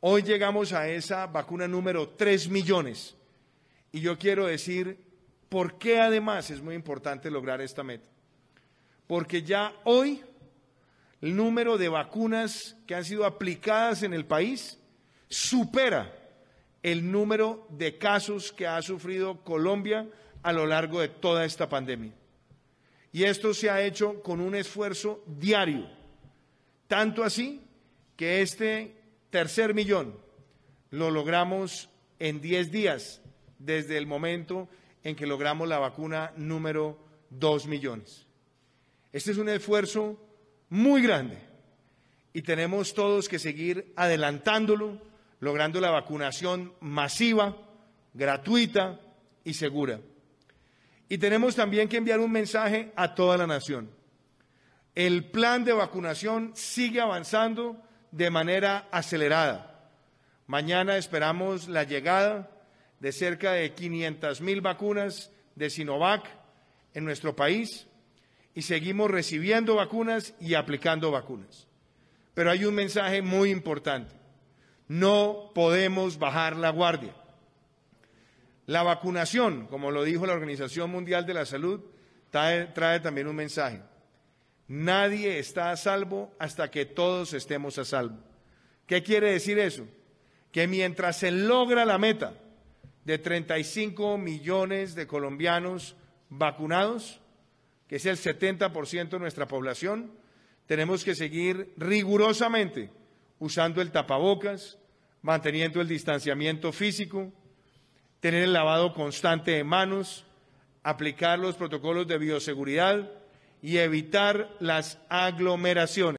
Hoy llegamos a esa vacuna número 3 millones. Y yo quiero decir por qué además es muy importante lograr esta meta. Porque ya hoy el número de vacunas que han sido aplicadas en el país supera el número de casos que ha sufrido Colombia a lo largo de toda esta pandemia. Y esto se ha hecho con un esfuerzo diario, tanto así que este tercer millón lo logramos en 10 días desde el momento en que logramos la vacuna número 2 millones. Este es un esfuerzo muy grande y tenemos todos que seguir adelantándolo, logrando la vacunación masiva, gratuita y segura. Y tenemos también que enviar un mensaje a toda la nación. El plan de vacunación sigue avanzando de manera acelerada. Mañana esperamos la llegada de cerca de 500 mil vacunas de Sinovac en nuestro país y seguimos recibiendo vacunas y aplicando vacunas. Pero hay un mensaje muy importante. No podemos bajar la guardia. La vacunación, como lo dijo la Organización Mundial de la Salud, trae, trae también un mensaje. Nadie está a salvo hasta que todos estemos a salvo. ¿Qué quiere decir eso? Que mientras se logra la meta de 35 millones de colombianos vacunados, que es el 70% de nuestra población, tenemos que seguir rigurosamente usando el tapabocas, manteniendo el distanciamiento físico, tener el lavado constante de manos, aplicar los protocolos de bioseguridad y evitar las aglomeraciones.